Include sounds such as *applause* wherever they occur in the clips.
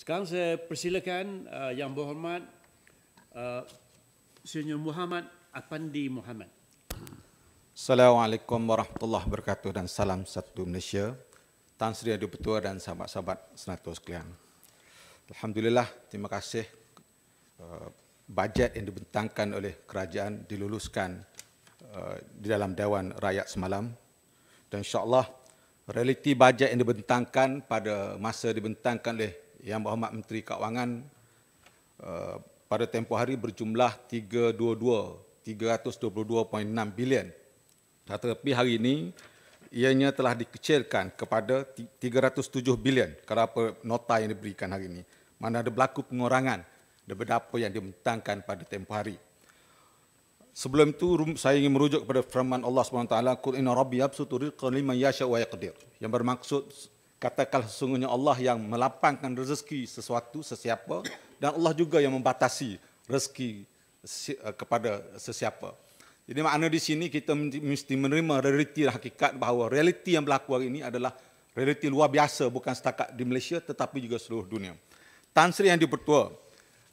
Sekarang saya persilakan uh, yang berhormat uh, Senyum Muhammad Apandi Muhammad. Assalamualaikum warahmatullahi wabarakatuh dan salam satu Malaysia. Tan Sri Adi Petua dan sahabat-sahabat senator sekalian. Alhamdulillah, terima kasih uh, bajet yang dibentangkan oleh kerajaan diluluskan uh, di dalam Dewan Rakyat semalam. Dan insyaAllah, realiti bajet yang dibentangkan pada masa dibentangkan oleh yang Berhormat Menteri Kewangan uh, pada tempoh hari berjumlah 322 322.6 bilion. Tetapi hari ini ianya telah dikecilkan kepada 307 bilion kerana nota yang diberikan hari ini. Mana ada berlaku pengurangan daripada apa yang dimentangkan pada tempoh hari. Sebelum itu saya ingin merujuk kepada firman Allah Subhanahu taala qul inna rabbi yabsutu liman yasha wa yaqdir yang bermaksud katakanlah sesungguhnya Allah yang melapangkan rezeki sesuatu, sesiapa, dan Allah juga yang membatasi rezeki eh, kepada sesiapa. Jadi makna di sini kita mesti menerima realiti dan hakikat bahawa realiti yang berlaku hari ini adalah realiti luar biasa bukan setakat di Malaysia tetapi juga seluruh dunia. Tan Sri yang dipertua,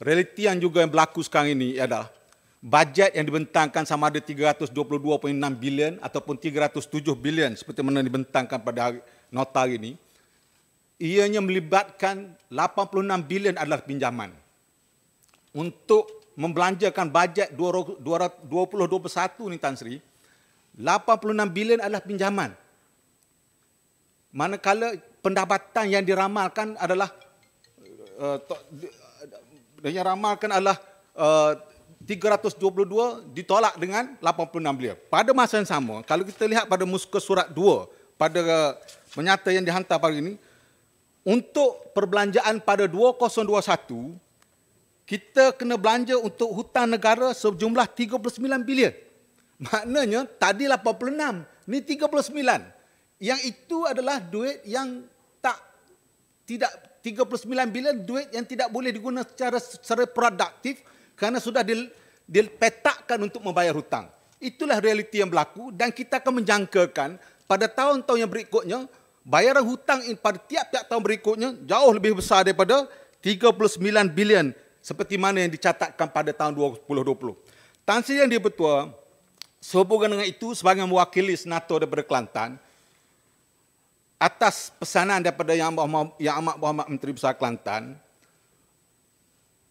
realiti yang juga yang berlaku sekarang ini adalah bajet yang dibentangkan sama ada 322.6 bilion ataupun 307 bilion seperti mana dibentangkan pada hari, nota hari ini, ianya melibatkan 86 bilion adalah pinjaman untuk membelanjakan bajet 2021 ni Tan Sri 86 bilion adalah pinjaman manakala pendapatan yang diramalkan adalah uh, yang ramalkan adalah eh, uh, 322 ditolak dengan 86 bilion pada masa yang sama kalau kita lihat pada muska surat 2 pada uh, menyata yang dihantar pada ini untuk perbelanjaan pada 2021 kita kena belanja untuk hutang negara sejumlah 39 bilion. Maknanya tadi 86, ni 39. Yang itu adalah duit yang tak tidak 39 bilion duit yang tidak boleh diguna secara secara produktif kerana sudah di, dipetakkan untuk membayar hutang. Itulah realiti yang berlaku dan kita akan menjangkakan pada tahun-tahun yang berikutnya bayaran hutang pada tiap-tiap tahun berikutnya jauh lebih besar daripada 39 bilion seperti mana yang dicatatkan pada tahun 2020. Tan Sri Yang Dipertua, sehubungan dengan itu sebagai mewakili senato daripada Kelantan, atas pesanan daripada Yang Amat Muhammad Menteri Besar Kelantan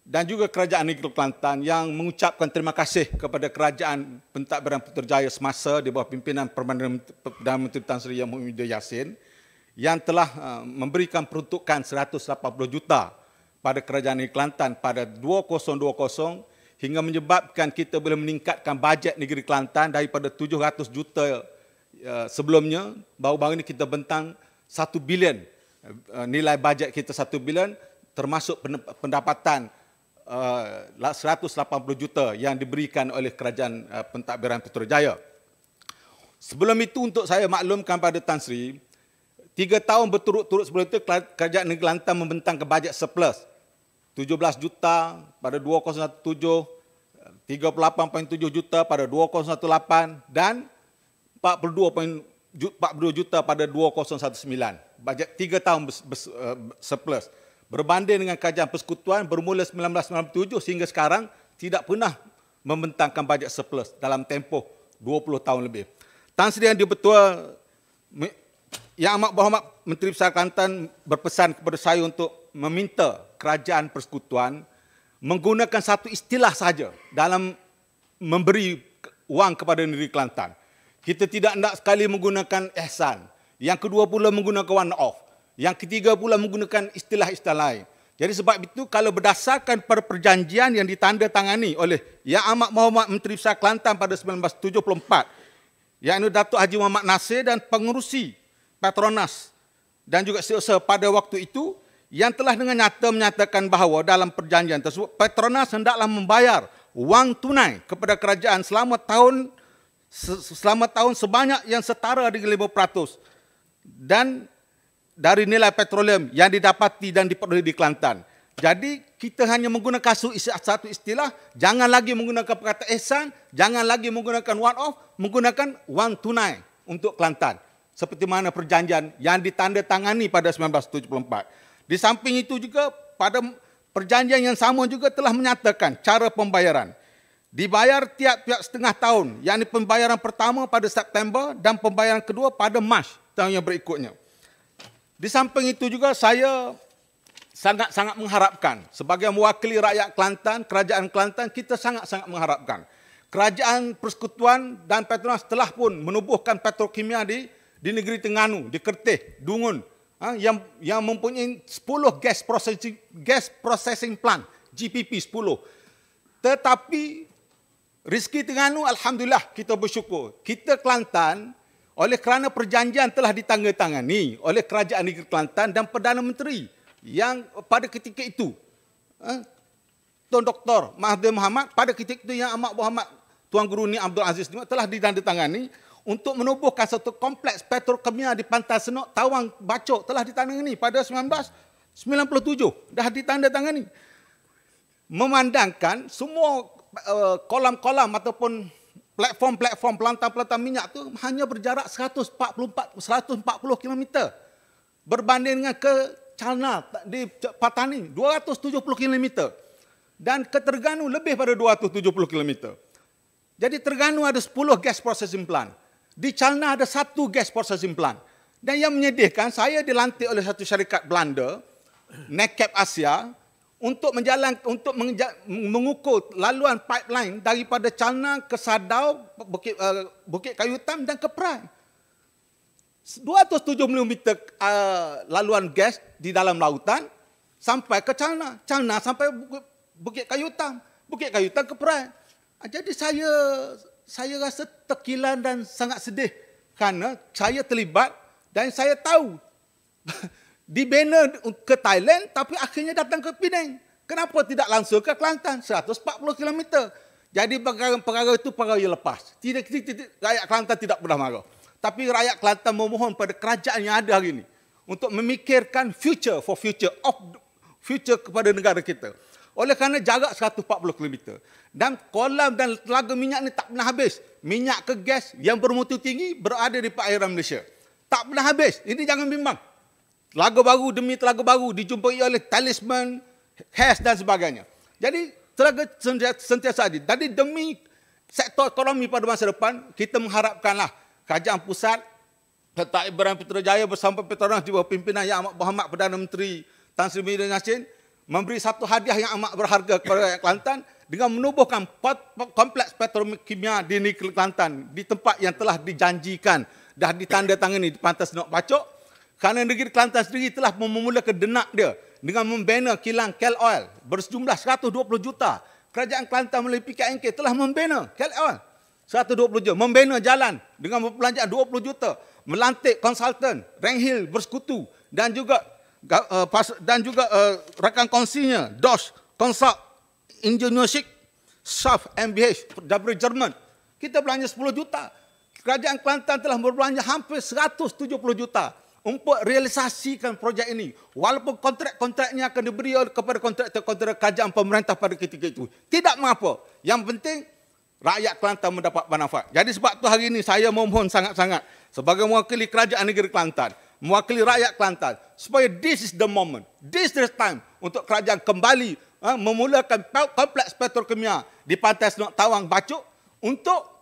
dan juga Kerajaan Negeri Kelantan yang mengucapkan terima kasih kepada Kerajaan Pentadbiran Putrajaya semasa di bawah pimpinan Perdana Menteri Tan Sri Yang Muhammad Yassin yang telah uh, memberikan peruntukan 180 juta pada Kerajaan Negeri Kelantan pada 2020 hingga menyebabkan kita boleh meningkatkan bajet Negeri Kelantan daripada 700 juta uh, sebelumnya baru-baru ini kita bentang 1 bilion uh, nilai bajet kita 1 bilion termasuk pendapatan 180 juta yang diberikan oleh Kerajaan Pentadbiran Putrajaya. Sebelum itu untuk saya maklumkan pada Tan Sri, Tiga tahun berturut-turut sebelum itu, Kerajaan Negeri Kelantan membentang ke bajet surplus. 17 juta pada 2017, 38.7 juta pada 2018 dan 42 juta pada 2019. Bajet tiga tahun eh, surplus. Berbanding dengan kerajaan persekutuan bermula 1997 sehingga sekarang tidak pernah membentangkan bajet surplus dalam tempoh 20 tahun lebih. Tan Sri Yang di yang Amat Berhormat Menteri Besar Kelantan berpesan kepada saya untuk meminta kerajaan persekutuan menggunakan satu istilah saja dalam memberi wang kepada negeri Kelantan. Kita tidak hendak sekali menggunakan ihsan. Yang kedua pula menggunakan one off. Yang ketiga pula menggunakan istilah-istilah lain. Jadi sebab itu kalau berdasarkan per perjanjian yang ditandatangani oleh Yang Amat Mohamad Menteri Besar Kelantan pada 1974, yakni Datuk Haji Muhammad Nasir dan pengurusi Petronas dan juga seusaha pada waktu itu yang telah dengan nyata menyatakan bahawa dalam perjanjian tersebut Petronas hendaklah membayar wang tunai kepada kerajaan selama tahun selama tahun sebanyak yang setara dengan 5% dan dari nilai petroleum yang didapati dan diperoleh di Kelantan. Jadi kita hanya menggunakan satu istilah, jangan lagi menggunakan perkataan ihsan, jangan lagi menggunakan one off, menggunakan wang tunai untuk Kelantan seperti mana perjanjian yang ditandatangani pada 1974. Di samping itu juga pada perjanjian yang sama juga telah menyatakan cara pembayaran. Dibayar tiap-tiap setengah tahun, yakni pembayaran pertama pada September dan pembayaran kedua pada Mac tahun yang berikutnya. Di samping itu juga saya sangat-sangat mengharapkan sebagai mewakili rakyat Kelantan, kerajaan Kelantan, kita sangat-sangat mengharapkan. Kerajaan Persekutuan dan Petronas telah pun menubuhkan petrokimia di di negeri Tengganu, di Kertih, Dungun, ha, yang yang mempunyai 10 gas processing gas processing plant, GPP 10. Tetapi rezeki Tengganu alhamdulillah kita bersyukur. Kita Kelantan oleh kerana perjanjian telah ditandatangani oleh kerajaan negeri Kelantan dan Perdana Menteri yang pada ketika itu ha, Tuan Doktor Mahathir Mohamad pada ketika itu yang Amat Muhammad Tuan Guru ni Abdul Aziz telah ditandatangani untuk menubuhkan satu kompleks petrokimia di Pantai Senok, Tawang, Bacok telah ditandatangani pada 1997. Dah ditandatangani. Memandangkan semua eh, kolam-kolam ataupun platform-platform pelantang-pelantang minyak tu hanya berjarak 144 140 km berbanding dengan ke Calna di Patani 270 km dan ke Terengganu lebih pada 270 km. Jadi Terengganu ada 10 gas processing plant. Di Calna ada satu gas processing plant. Dan yang menyedihkan, saya dilantik oleh satu syarikat Belanda, Necap Asia, untuk menjalan untuk mengukur laluan pipeline daripada Calna ke Sadau, Bukit, uh, Bukit Kayu tam dan ke Perai. 270 meter uh, laluan gas di dalam lautan sampai ke Calna. Calna sampai Bukit, Kayu tam, Bukit Kayu tam ke Perai. Ah, jadi saya saya rasa terkilan dan sangat sedih kerana saya terlibat dan saya tahu *laughs* dibina ke Thailand tapi akhirnya datang ke Penang. Kenapa tidak langsung ke Kelantan? 140 km. Jadi perkara-perkara itu perkara yang lepas. Tidak, tidak, tidak, rakyat Kelantan tidak pernah marah. Tapi rakyat Kelantan memohon pada kerajaan yang ada hari ini untuk memikirkan future for future of future kepada negara kita. Oleh kerana jarak 140 km. Dan kolam dan telaga minyak ni tak pernah habis. Minyak ke gas yang bermutu tinggi berada di perairan Malaysia. Tak pernah habis. Ini jangan bimbang. Telaga baru demi telaga baru dijumpai oleh talisman, has dan sebagainya. Jadi telaga sentiasa ada. Jadi demi sektor ekonomi pada masa depan, kita mengharapkanlah kajian pusat serta Ibrahim Putrajaya bersama Petronas di bawah pimpinan Yang Amat Berhormat Perdana Menteri Tan Sri Mirin Yassin, memberi satu hadiah yang amat berharga kepada rakyat Kelantan dengan menubuhkan kompleks petrokimia di negeri Kelantan di tempat yang telah dijanjikan dah ditandatangani di Pantai Senok Pacok kerana negeri Kelantan sendiri telah memulakan denak dia dengan membina kilang Kel Oil bersejumlah 120 juta. Kerajaan Kelantan melalui PKNK telah membina Kel Oil 120 juta, membina jalan dengan perbelanjaan 20 juta, melantik konsultan, Renghil bersekutu dan juga Uh, dan juga uh, rakan konsinya, DOS, Konsak, Ingenieurship, SAF, MBH, dari Jerman. Kita belanja 10 juta. Kerajaan Kelantan telah berbelanja hampir 170 juta untuk realisasikan projek ini. Walaupun kontrak-kontraknya akan diberi kepada kontraktor-kontraktor kerajaan pemerintah pada ketika itu. Tidak mengapa. Yang penting, rakyat Kelantan mendapat manfaat. Jadi sebab tu hari ini saya memohon sangat-sangat sebagai mewakili kerajaan negeri Kelantan mewakili rakyat Kelantan supaya this is the moment, this is the time untuk kerajaan kembali ha, memulakan kompleks petrokimia di Pantai Senok Tawang Bacuk untuk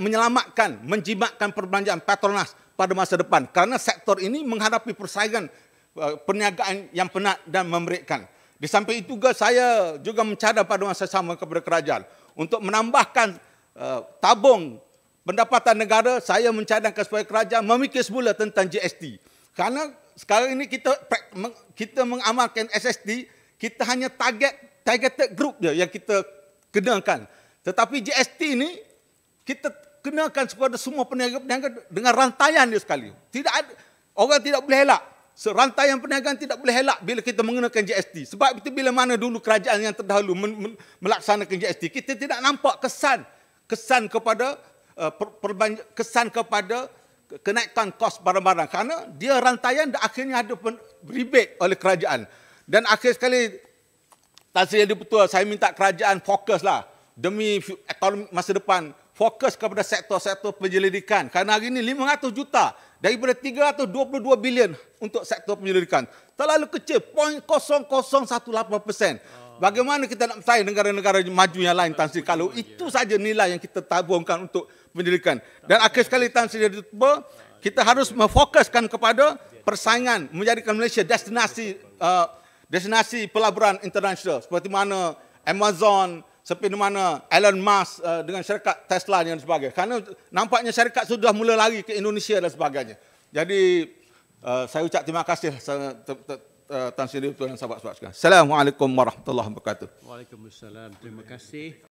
menyelamatkan, menjimatkan perbelanjaan Petronas pada masa depan. Kerana sektor ini menghadapi persaingan uh, perniagaan yang penat dan memberikan. Di samping itu juga saya juga mencadang pada masa sama kepada kerajaan untuk menambahkan uh, tabung pendapatan negara, saya mencadangkan supaya kerajaan memikir semula tentang GST. Karena sekarang ini kita kita mengamalkan SST, kita hanya target targeted group dia yang kita kenakan. Tetapi GST ini kita kenakan kepada semua peniaga-peniaga dengan rantaian dia sekali. Tidak ada, orang tidak boleh elak. Serantai yang perniagaan tidak boleh helak bila kita mengenakan GST. Sebab itu bila mana dulu kerajaan yang terdahulu melaksanakan GST, kita tidak nampak kesan kesan kepada Uh, kesan kepada kenaikan kos barang-barang kerana dia rantaian dan akhirnya ada rebate oleh kerajaan. Dan akhir sekali Tan Yang Dipertua saya minta kerajaan fokuslah demi ekonomi masa depan fokus kepada sektor-sektor penyelidikan kerana hari ini 500 juta daripada 322 bilion untuk sektor penyelidikan terlalu kecil 0.0018%. Bagaimana kita nak bersaing negara-negara maju yang lain Tan Sri kalau itu ya. saja nilai yang kita tabungkan untuk pendidikan. Dan akhir sekali Tan Sri ditubuh, kita harus memfokuskan kepada persaingan menjadikan Malaysia destinasi uh, destinasi pelaburan internasional seperti mana Amazon seperti mana Elon Musk uh, dengan syarikat Tesla dan sebagainya. Karena nampaknya syarikat sudah mula lagi ke Indonesia dan sebagainya. Jadi uh, saya ucap terima kasih uh, Tan Sri Tuan sahabat-sahabat sekalian. Assalamualaikum warahmatullahi wabarakatuh. Waalaikumsalam. Terima kasih.